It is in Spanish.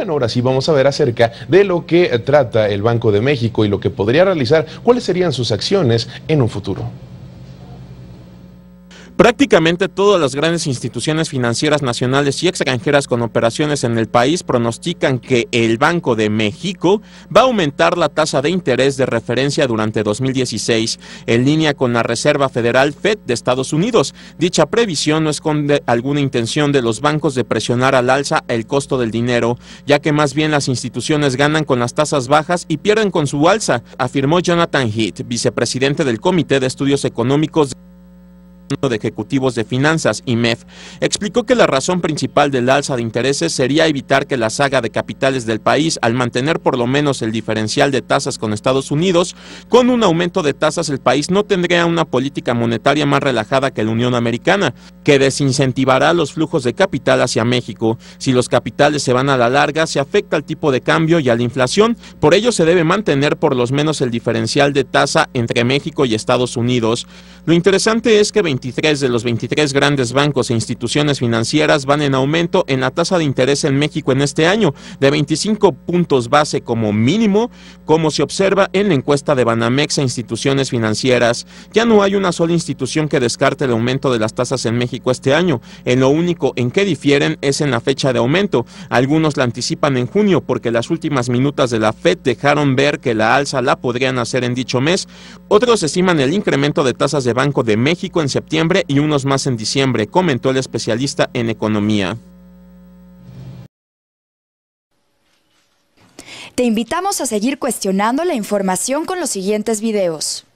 Bueno, ahora sí vamos a ver acerca de lo que trata el Banco de México y lo que podría realizar, cuáles serían sus acciones en un futuro. Prácticamente todas las grandes instituciones financieras nacionales y extranjeras con operaciones en el país pronostican que el Banco de México va a aumentar la tasa de interés de referencia durante 2016, en línea con la Reserva Federal Fed de Estados Unidos. Dicha previsión no esconde alguna intención de los bancos de presionar al alza el costo del dinero, ya que más bien las instituciones ganan con las tasas bajas y pierden con su alza, afirmó Jonathan Heath, vicepresidente del Comité de Estudios Económicos de Ejecutivos de Finanzas, IMEF, explicó que la razón principal del alza de intereses sería evitar que la saga de capitales del país, al mantener por lo menos el diferencial de tasas con Estados Unidos, con un aumento de tasas el país no tendría una política monetaria más relajada que la Unión Americana, que desincentivará los flujos de capital hacia México. Si los capitales se van a la larga, se afecta al tipo de cambio y a la inflación, por ello se debe mantener por lo menos el diferencial de tasa entre México y Estados Unidos. Lo interesante es que 20 23 de los 23 grandes bancos e instituciones financieras van en aumento en la tasa de interés en México en este año, de 25 puntos base como mínimo, como se observa en la encuesta de Banamex e instituciones financieras. Ya no hay una sola institución que descarte el aumento de las tasas en México este año. En lo único en que difieren es en la fecha de aumento. Algunos la anticipan en junio porque las últimas minutas de la FED dejaron ver que la alza la podrían hacer en dicho mes. Otros estiman el incremento de tasas de Banco de México en septiembre y unos más en diciembre, comentó el especialista en economía. Te invitamos a seguir cuestionando la información con los siguientes videos.